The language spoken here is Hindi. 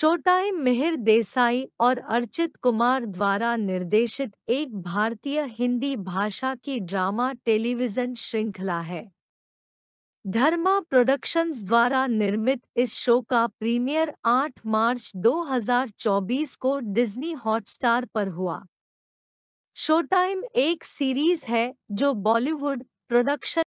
शोटाई मिहिर देसाई और अर्चित कुमार द्वारा निर्देशित एक भारतीय हिंदी भाषा की ड्रामा टेलीविजन श्रृंखला है धर्मा प्रोडक्शंस द्वारा निर्मित इस शो का प्रीमियर 8 मार्च 2024 को डिज्नी हॉटस्टार पर हुआ शोटाइम एक सीरीज है जो बॉलीवुड प्रोडक्शन